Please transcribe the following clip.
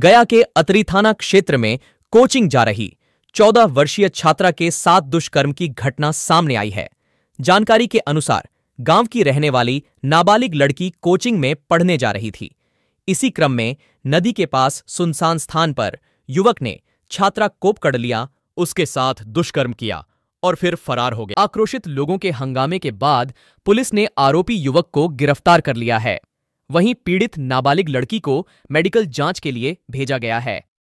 गया के अतरी थाना क्षेत्र में कोचिंग जा रही 14 वर्षीय छात्रा के साथ दुष्कर्म की घटना सामने आई है जानकारी के अनुसार गांव की रहने वाली नाबालिग लड़की कोचिंग में पढ़ने जा रही थी इसी क्रम में नदी के पास सुनसान स्थान पर युवक ने छात्रा कोप कर लिया उसके साथ दुष्कर्म किया और फिर फरार हो गया आक्रोशित लोगों के हंगामे के बाद पुलिस ने आरोपी युवक को गिरफ्तार कर लिया है वहीं पीड़ित नाबालिग लड़की को मेडिकल जांच के लिए भेजा गया है